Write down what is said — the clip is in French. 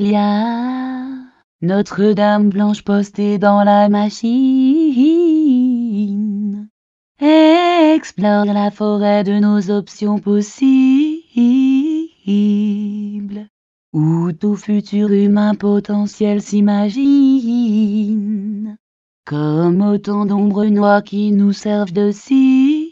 Il Notre-Dame blanche postée dans la machine. Explore la forêt de nos options possibles, où tout futur humain potentiel s'imagine, comme autant d'ombres noires qui nous servent de si